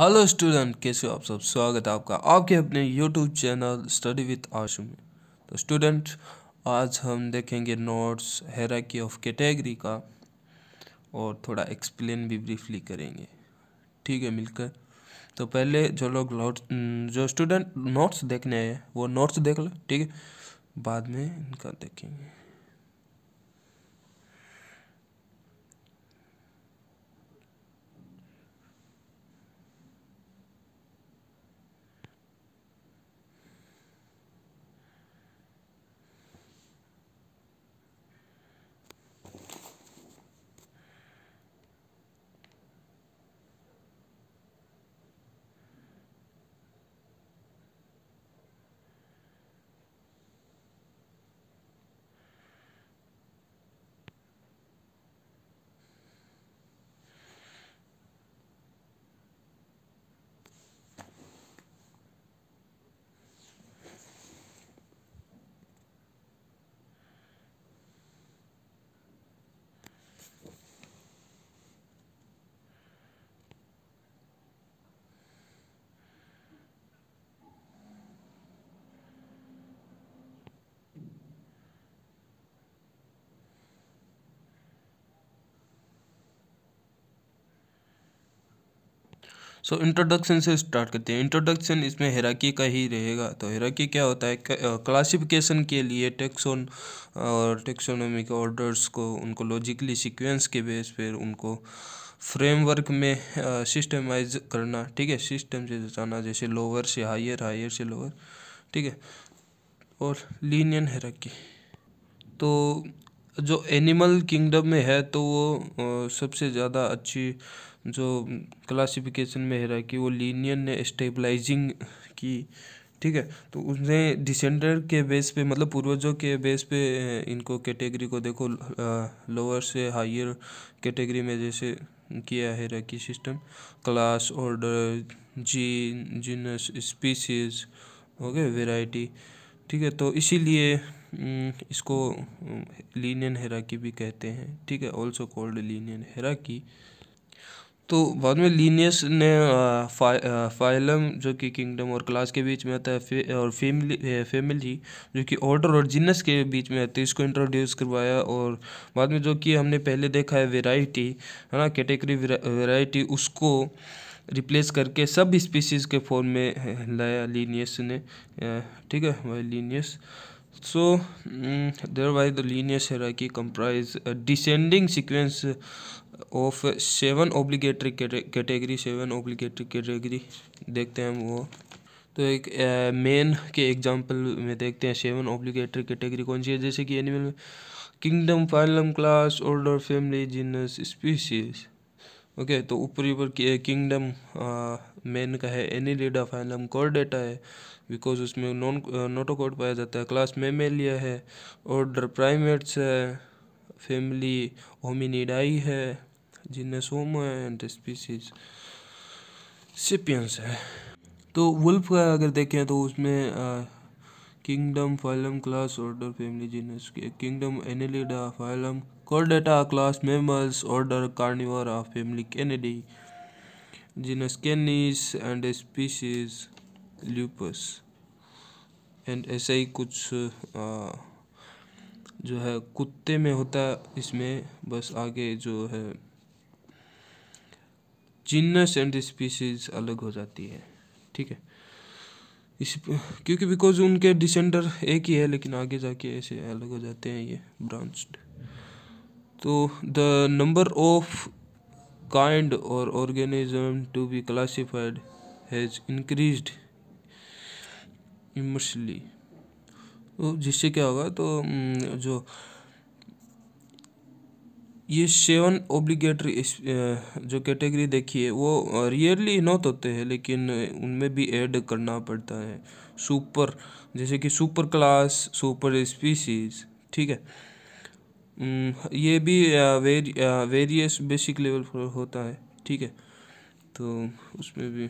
hello student कैसे हो आप सब स्वागत है आपका आपके अपने YouTube channel study with Ashu में तो स्टूडेंट आज हम देखेंगे नोट्स हेराकी ऑफ कैटेगरी का और थोड़ा एक्सप्लेन भी ब्रीफली करेंगे ठीक है मिलकर तो पहले जो लोग जो स्टूडेंट नोट्स देखने आए वो नोट्स देख लो ठीक है बाद में इनका देखेंगे सो इंट्रोडक्शन से स्टार्ट करते हैं इंट्रोडक्शन इसमें हेराकी का ही रहेगा तो हेराकी क्या होता है क्लासिफिकेशन के लिए टेक्सोन और टेक्सोनोमिक ऑर्डर्स को उनको लॉजिकली सीक्वेंस के बेस पर उनको फ्रेमवर्क में सिस्टमाइज करना ठीक है सिस्टम से जाना जैसे लोअर से हायर हायर से लोअर ठीक है और लीनियन हेराकी तो जो एनिमल किंगडम में है तो वो सबसे ज़्यादा अच्छी जो क्लासिफिकेशन में है कि वो लीनियन ने स्टेबलाइजिंग की ठीक है तो उसने डिसेंडर के बेस पे मतलब पूर्वजों के बेस पे इनको कैटेगरी को देखो लोअर से हायर कैटेगरी में जैसे किया है रखी सिस्टम क्लास ऑर्डर जी जीनस स्पीसीज ओके वेराइटी ठीक है तो इसीलिए इसको लीनियन हेराकी भी कहते हैं ठीक है ऑल्सो कॉल्ड लीनियन हेराकी तो बाद में लीनियस ने फा, फाइलम जो कि किंगडम और क्लास के बीच में आता है फे, और फेमिली फेमिली जो कि ऑर्डर और जिनस के बीच में आती है इसको इंट्रोड्यूस करवाया और बाद में जो कि हमने पहले देखा है वेराइटी है ना कैटेगरी वेराइटी उसको रिप्लेस करके सब स्पीसीज़ के फॉर्म में लाया लीनियस ने ठीक है why Linnaeus so there why the Linnaeus है कि comprise descending sequence of seven obligatory category seven obligatory category देखते हैं हम वो तो एक मेन के एग्जांपल में देखते हैं सेवन ऑब्लिगेटरी कैटेगरी कौन सी है जैसे कि animal kingdom phylum class order family genus species okay तो ऊपरी ऊपर किंगडम मेन का है एनी एनिलीडा फाइलम डेटा है बिकॉज उसमें नॉन नोटोकोड पाया जाता है क्लास मेमेलिया है ऑर्डर प्राइमेट्स है फैमिली होमिनिडाई है genus Homo and species sapiens है तो वुल्फ का अगर देखें तो उसमें kingdom phylum class order family genus kingdom Annelida phylum Chordata class mammals order carnivore of family Kennedy genus Canis and species lupus and ऐसे ही कुछ आ, जो है कुत्ते में होता है इसमें बस आगे जो है जिन्नस एंड स्पीसीज अलग हो जाती है ठीक है इस क्योंकि बिकॉज उनके डिसेंडर एक ही है लेकिन आगे जाके ऐसे अलग हो जाते हैं ये ब्रांच्ड तो द नंबर ऑफ काइंड और organism to be classified has increased immensely तो जिससे क्या होगा तो हम्म, जो ये सेवन ओब्लिगेटरी जो कैटेगरी देखिए वो रियरली नॉट होते हैं लेकिन उनमें भी ऐड करना पड़ता है सुपर जैसे कि सुपर क्लास सुपर स्पीसीज ठीक है ये भी वेरी वेरियस बेसिक लेवल पर होता है ठीक है तो उसमें भी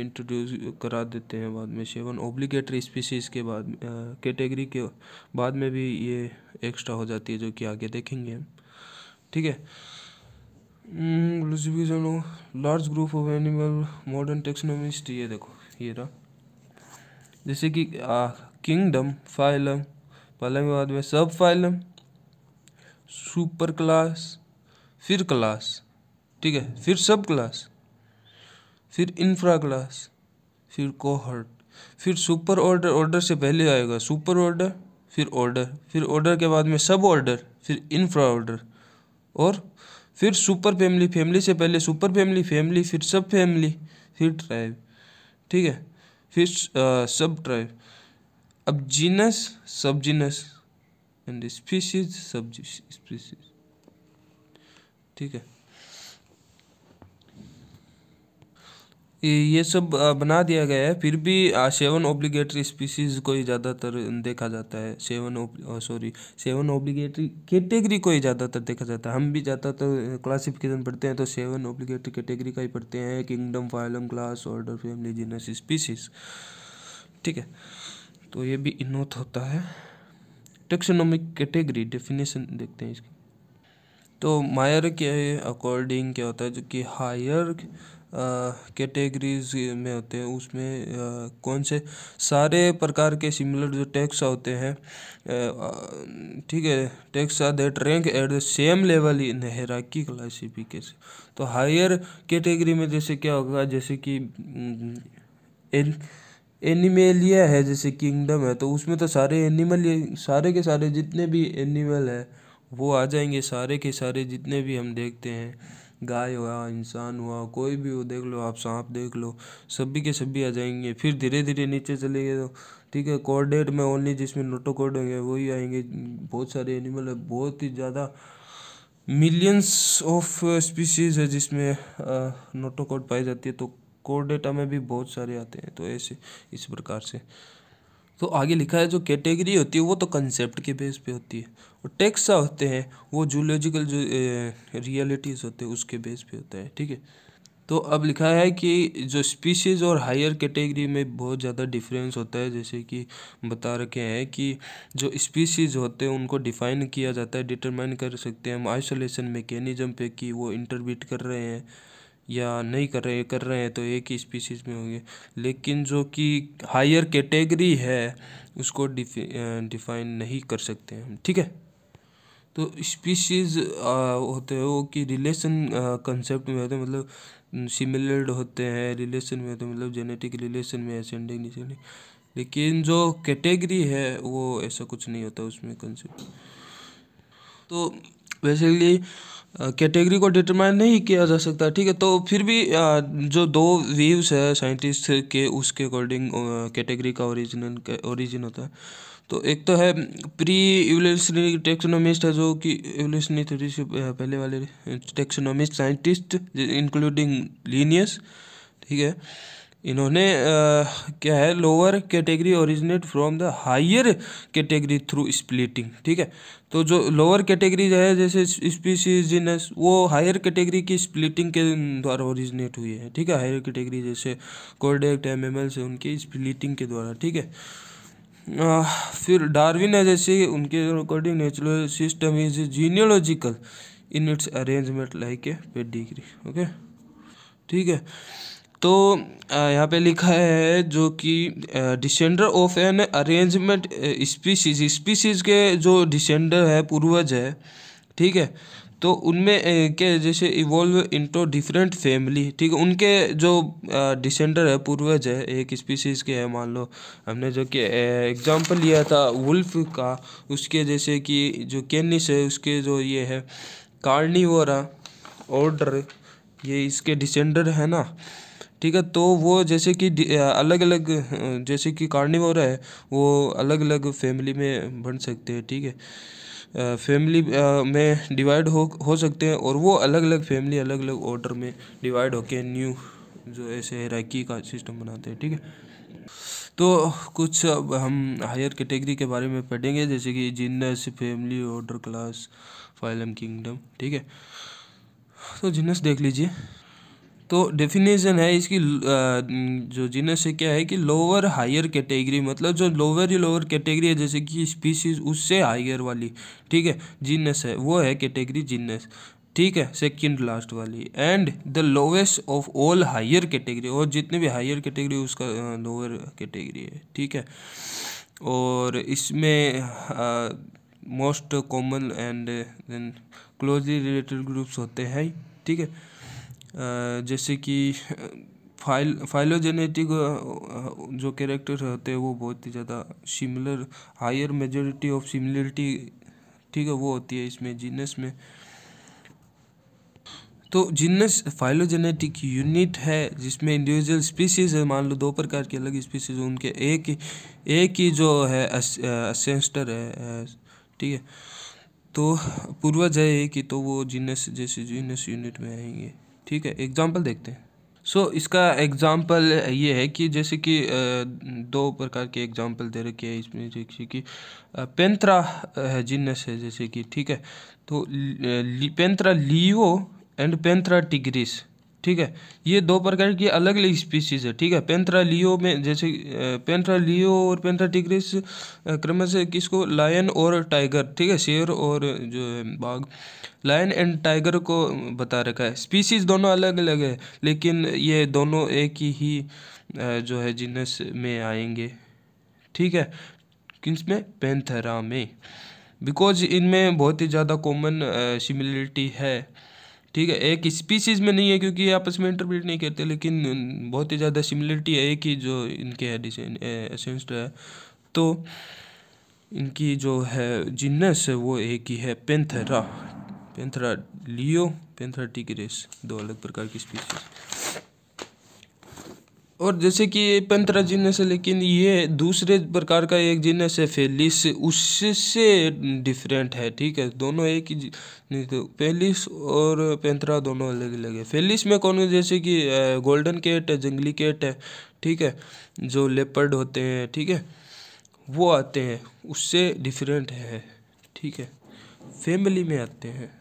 इंट्रोड्यूस करा देते हैं बाद में सेवन ओब्लिगेटरी स्पीसीज़ के बाद कैटेगरी के बाद में भी ये एक्स्ट्रा हो जाती है जो कि आगे देखेंगे हम ठीक है large group of animal modern taxonomist ये देखो ये रहा जैसे कि किंगडम फाइलम पहले के बाद में सब फाइलम सुपर क्लास फिर क्लास ठीक है फिर सब क्लास फिर इंफ्रा क्लास फिर कोहर्ट फिर सुपर ऑर्डर ऑर्डर से पहले आएगा सुपर ऑर्डर फिर ऑर्डर फिर ऑर्डर के बाद में सब ऑर्डर फिर इंफ्रा ऑर्डर और फिर सुपर फैमिली फैमिली से पहले सुपर फैमिली फैमिली फिर सब फैमिली फिर ट्राइब ठीक है फिर सब ट्राइब अब genus sub genus and species sub species ठीक है ये सब बना दिया गया है फिर भी सेवन ऑब्लिगेटरी स्पीसीज को ही ज़्यादातर देखा जाता है seven sorry seven obligatory category को ही ज़्यादातर देखा जाता है हम भी ज़्यादातर क्लासिफिकेशन पढ़ते हैं तो सेवन ऑब्लिगेटरी कैटेगरी का ही पढ़ते हैं kingdom phylum class order family genus species ठीक है तो ये भी इनोथ होता है टेक्सोनॉमिक कैटेगरी डेफिनेशन देखते हैं इसकी तो मायर के अकॉर्डिंग क्या होता है जो कि हायर कैटेगरीज में होते हैं उसमें कौन से सारे प्रकार के सिमिलर जो टैक्स होते हैं ठीक है taxa are that rank at the same level in hierarchy classification तो हायर कैटेगरी में जैसे क्या होगा जैसे कि हम्म, एन एनिमेलिया है जैसे किंगडम है तो उसमें तो सारे एनिमल सारे के सारे जितने भी एनिमल है वो आ जाएंगे सारे के सारे जितने भी हम देखते हैं गाय हुआ इंसान हुआ कोई भी हो देख लो आप सांप देख लो सभी के सभी आ जाएंगे फिर धीरे धीरे नीचे चले गए तो ठीक है कॉर्डेट में ओनली जिसमें नोटोकॉर्ड होंगे वही आएंगे बहुत सारे एनिमल है बहुत ही ज़्यादा मिलियंस ऑफ स्पीसीज है जिसमें नोटोकॉर्ड पाई जाती है तो डेटा में भी बहुत सारे आते हैं तो ऐसे इस प्रकार से तो आगे लिखा है जो कैटेगरी होती है वो तो कंसेप्ट के बेस पे होती है और टेक्सा होते हैं वो जूलॉजिकल जो रियलिटीज़ होते हैं उसके बेस पे होता है ठीक है तो अब लिखा है कि जो स्पीशीज़ और हायर कैटेगरी में बहुत ज़्यादा डिफरेंस होता है जैसे कि बता रखे हैं कि जो स्पीशीज़ होते हैं उनको डिफ़ाइन किया जाता है डिटरमाइन कर सकते हैं हम आइसोलेशन मैकेनिज्म पे कि वो इंटरबीट कर रहे हैं या नहीं कर रहे कर रहे हैं तो एक ही स्पीसीज में होंगे लेकिन जो कि हायर कैटेगरी है उसको डिफाइन नहीं कर सकते हम ठीक है तो स्पीशीज होते हैं वो कि रिलेशन कंसेप्ट में होते मतलब सिमिलर्ड होते हैं रिलेशन में होते मतलब जेनेटिक रिलेशन में असेंडिंग डिसेंडिंग लेकिन जो कैटेगरी है वो ऐसा कुछ नहीं होता उसमें कंसेप्ट तो बेसिकली कैटेगरी को डिटरमाइन नहीं किया जा सकता ठीक है तो फिर भी जो दो व्यूज है साइंटिस्ट के उसके अकॉर्डिंग कैटेगरी का ओरिजिनल ओरिजिन होता है तो एक तो है प्री इवोल्यूशनरी टेक्सोनोमिस्ट है जो कि इवोल्यूशनरी थ्योरी से पहले वाले टेक्सोनोमिस्ट साइंटिस्ट इंक्लूडिंग लीनियस ठीक है इन्होंने क्या है lower category originate from the higher category through splitting ठीक है तो जो लोअर कैटेगरी है जैसे स्पीसीज जीनस वो हायर कैटेगरी की स्प्लिटिंग के द्वारा ओरिजिनेट हुई है ठीक है हायर कैटेगरी जैसे कोडेक्ट एम एम से उनकी स्प्लिटिंग के द्वारा ठीक है आ, फिर डार्विन है जैसे उनके according natural system is genealogical in its arrangement like a pedigree okay ठीक है तो यहाँ पे लिखा है जो कि descender of an arrangement species species के जो डिसेंडर है पूर्वज है ठीक है तो उनमें के जैसे इवॉल्व इनटू डिफरेंट फैमिली ठीक है उनके जो डिसेंडर है पूर्वज है एक स्पीसीज के है मान लो हमने जो कि एग्जांपल लिया था वुल्फ का उसके जैसे कि जो कैनिस है उसके जो ये है कार्निवोरा ऑर्डर ये इसके डिसेंडर है ना ठीक है तो वो जैसे कि अलग अलग जैसे कि कार्निवोरा है वो अलग अलग फैमिली में बन सकते हैं ठीक है फैमिली में डिवाइड हो हो सकते हैं और वो अलग अलग फैमिली अलग अलग ऑर्डर में डिवाइड होके न्यू जो ऐसे हैराकी का सिस्टम बनाते हैं ठीक है तो कुछ अब हम हायर कैटेगरी के बारे में पढ़ेंगे जैसे कि genus family order class phylum kingdom ठीक है तो जिनस देख लीजिए तो डेफिनेशन है इसकी जो जीनस है क्या है कि लोअर हायर कैटेगरी मतलब जो लोअर ही लोअर कैटेगरी है जैसे कि स्पीसीज उससे हायर वाली ठीक है जीनस है वो है कैटेगरी जीनस ठीक है सेकंड लास्ट वाली and the lowest of all higher category और जितने भी हायर कैटेगरी उसका लोअर कैटेगरी है ठीक है और इसमें most common and then closely related groups होते हैं ठीक है जैसे कि फाइल फाइलोजेनेटिक जो कैरेक्टर रहते हैं वो बहुत ही ज़्यादा similar higher majority of similarity ठीक है वो होती है इसमें जीनस में तो जीनस फाइलोजेनेटिक यूनिट है जिसमें इंडिविजुअल स्पीसीज है मान लो दो प्रकार की अलग स्पीसीज उनके एक ही एक ही जो है असेंस्टर है ठीक है तो पूर्वज है एक ही तो वो जीनस जैसे जीनस यूनिट में आएंगे ठीक है एग्ज़ाम्पल देखते हैं सो so, इसका एग्ज़ाम्पल ये है कि जैसे कि दो प्रकार के एग्ज़ाम्पल दे रखे हैं इसमें जैसे कि पेंत्रा है जिनस है जैसे कि ठीक है तो पेंत्रा लियो एंड पेंत्रा टिग्रिस ठीक है ये दो प्रकार की अलग अलग स्पीसीज है ठीक है पेंथरा लियो में जैसे पेंथरा लियो और पेंथरा टिग्रिस क्रमशः किसको लायन और टाइगर ठीक है शेर और जो है बाघ लायन एंड टाइगर को बता रखा है स्पीसीज दोनों अलग अलग है लेकिन ये दोनों एक ही जो है जीनस में आएंगे ठीक है किस में पेंथरा में बिकॉज इनमें बहुत ही ज़्यादा कॉमन सिमिलरिटी है ठीक है एक स्पीसीज में नहीं है क्योंकि ये आपस में इंटरप्रेट नहीं करते लेकिन बहुत ही ज़्यादा सिमिलरिटी है एक ही जो इनके है डिसेंट एसेंस्ट है तो इनकी जो है जिन्नस है वो एक ही है पेंथरा पेंथरा लियो पेंथरा टिकरेस दो अलग प्रकार की स्पीसीज और जैसे कि पंतरा जीनस है लेकिन ये दूसरे प्रकार का एक जीनस है फेलिस उससे डिफरेंट है ठीक है दोनों एक ही नहीं तो फेलिस और पेंतरा दोनों अलग अलग है फेलिस में कौन जैसे कि गोल्डन केट है जंगली केट है ठीक है जो लेपर्ड होते हैं ठीक है वो आते हैं उससे डिफरेंट है ठीक है फैमिली में आते हैं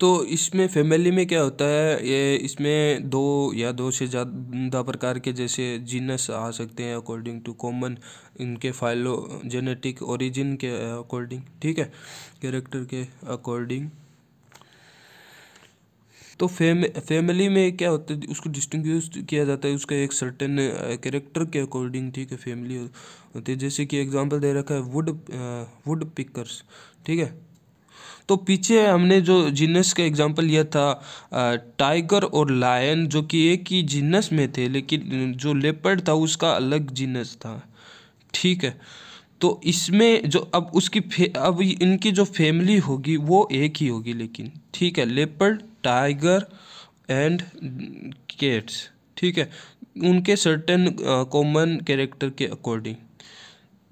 तो इसमें फैमिली में क्या होता है ये इसमें दो या दो से ज़्यादा प्रकार के जैसे जीनस आ सकते हैं अकॉर्डिंग टू कॉमन इनके फाइलो जेनेटिक ओरिजिन के अकॉर्डिंग ठीक है कैरेक्टर के अकॉर्डिंग तो फेम फैमिली में क्या होता है उसको डिस्टिंग किया जाता है उसका एक सर्टेन कैरेक्टर के अकॉर्डिंग ठीक है फैमिली होती है जैसे कि एग्जांपल दे रखा है वुड वुड पिकर्स ठीक है तो पीछे हमने जो जीनस का एग्जाम्पल लिया था टाइगर और लायन जो कि एक ही जीनस में थे लेकिन जो लेपर्ड था उसका अलग जीनस था ठीक है तो इसमें जो अब उसकी फे अब इनकी जो फैमिली होगी वो एक ही होगी लेकिन ठीक है लेपर्ड टाइगर एंड केट्स ठीक है उनके सर्टेन कॉमन कैरेक्टर के अकॉर्डिंग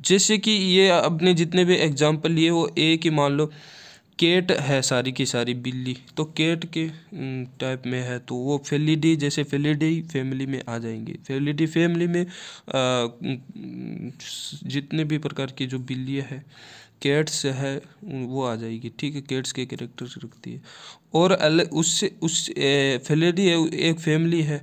जैसे कि ये अपने जितने भी एग्जाम्पल लिए वो एक ही मान लो केट है सारी की सारी बिल्ली तो केट के टाइप में है तो वो फेलिडी जैसे फेलिडी फैमिली में आ जाएंगे फेलिडी फैमिली में आ, जितने भी प्रकार की जो बिल्ली है कैट्स है वो आ जाएगी ठीक है कैट्स के करेक्टर रखती है और अलग उससे उस फेलेडी है एक फैमिली है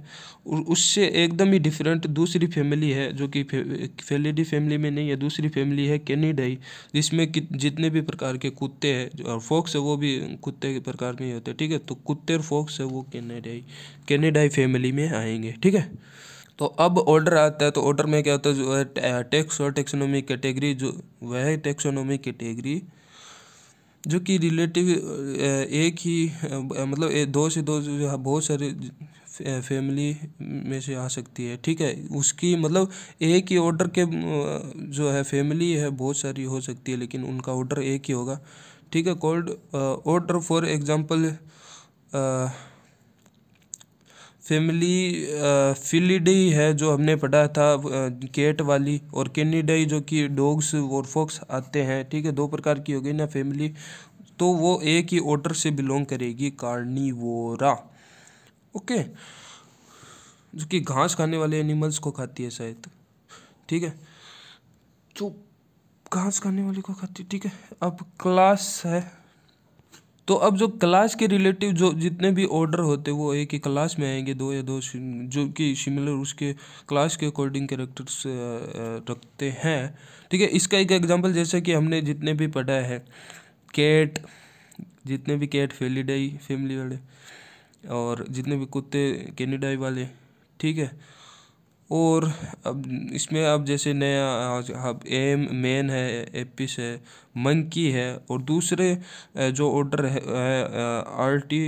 और उससे एकदम ही डिफरेंट दूसरी फैमिली है जो कि फेलेडी फैमिली में नहीं है दूसरी फैमिली है कैनिडाई जिसमें कि जितने भी प्रकार के कुत्ते हैं और फोक्स है वो भी कुत्ते के प्रकार में ही होते हैं ठीक है तो कुत्ते और फोक्स है वो कैनेडाई कैनेडाई फैमिली में आएंगे ठीक है तो अब ऑर्डर आता है तो ऑर्डर में क्या होता है जो है टैक्स और टेक्सोनोमी कैटेगरी जो वह टेक्सोनोमी कैटेगरी जो कि रिलेटिव एक ही मतलब दो से दो हाँ, बहुत सारे फैमिली में से आ सकती है ठीक है उसकी मतलब एक ही ऑर्डर के जो है फैमिली है बहुत सारी हो सकती है लेकिन उनका ऑर्डर एक ही होगा ठीक है called order for example family Felidae है जो हमने पढ़ा था केट वाली और कैनिडाई जो कि डॉग्स और फॉक्स आते हैं ठीक है दो प्रकार की हो गई ना फैमिली तो वो एक ही ऑर्डर से बिलोंग करेगी कार्निवोरा ओके जो कि घास खाने वाले एनिमल्स को खाती है शायद ठीक है जो घास खाने वाले को खाती ठीक है अब क्लास है तो अब जो क्लास के रिलेटिव जो जितने भी ऑर्डर होते वो एक ही क्लास में आएंगे दो या दो जो कि सिमिलर उसके क्लास के अकॉर्डिंग करेक्टर्स रखते हैं ठीक है इसका एक एग्जांपल जैसे कि हमने जितने भी पढ़ा है कैट जितने भी कैट फेलीडाई फैमिली वाले और जितने भी कुत्ते कैनिडाई वाले ठीक है और अब इसमें अब जैसे नया अब एम मेन है एपिस है मंकी है और दूसरे जो ऑर्डर है आर टी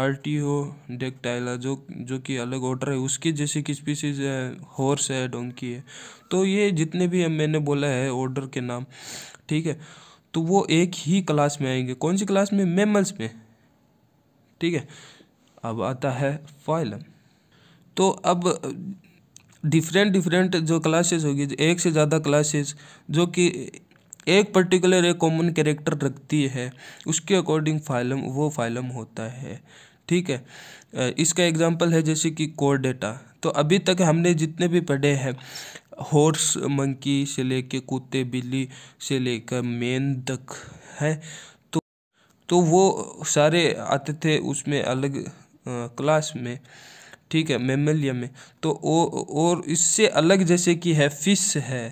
आर टी हो डेक्टाइला जो जो कि अलग ऑर्डर है उसकी जैसे कि स्पीसीज है हॉर्स है डोंकी है तो ये जितने भी मैंने बोला है ऑर्डर के नाम ठीक है तो वो एक ही क्लास में आएंगे कौन सी क्लास में मेमल्स में ठीक है अब आता है फाइलम तो अब डिफरेंट डिफरेंट जो क्लासेस होगी एक से ज़्यादा क्लासेस जो कि एक पर्टिकुलर एक कॉमन कैरेक्टर रखती है उसके अकॉर्डिंग फाइलम वो फाइलम होता है ठीक है इसका एग्जाम्पल है जैसे कि कोर डेटा तो अभी तक हमने जितने भी पढ़े हैं हॉर्स मंकी से लेके कुत्ते बिल्ली से लेकर मेन तक है तो तो वो सारे आते थे उसमें अलग क्लास में ठीक है मैमलिया में तो और इससे अलग जैसे कि है फिश है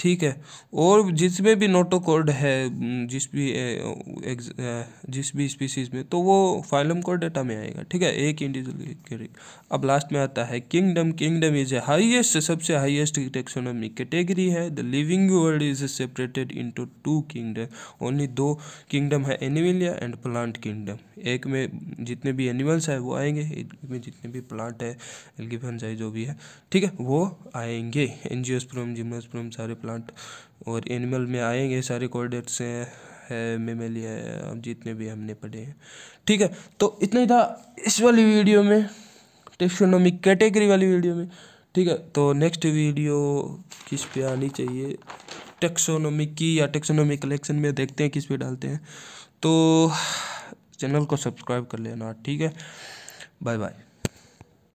ठीक है और जिसमें भी नोटोकोड है जिस भी जिस भी स्पीसीज में तो वो फाइलम को डेटा में आएगा ठीक है एक इंडिविजुअल अब लास्ट में आता है kingdom kingdom is a highest सबसे हाईएस्ट टेक्सोनॉमिक कैटेगरी है the living world is separated into two kingdom only दो किंगडम है एनिमिलिया एंड प्लांट किंगडम एक में जितने भी एनिमल्स है वो आएंगे एक में जितने भी प्लांट है एल्गिफेंस जो भी है ठीक है वो आएंगे एनजियोस्प्रोम जिम्नोस्प्रोम सारे प्लांट प्लांट और एनिमल में आएंगे सारे कोऑर्डिनेट्स हैं है मेमेलिया है जितने भी हमने पढ़े हैं ठीक है तो इतना ही था इस वाली वीडियो में टेक्सोनॉमिक कैटेगरी वाली वीडियो में ठीक है तो नेक्स्ट वीडियो किस पे आनी चाहिए टेक्सोनॉमिक की या टेक्सोनॉमिक कलेक्शन में देखते हैं किस पे डालते हैं तो चैनल को सब्सक्राइब कर लेना ठीक है बाय बाय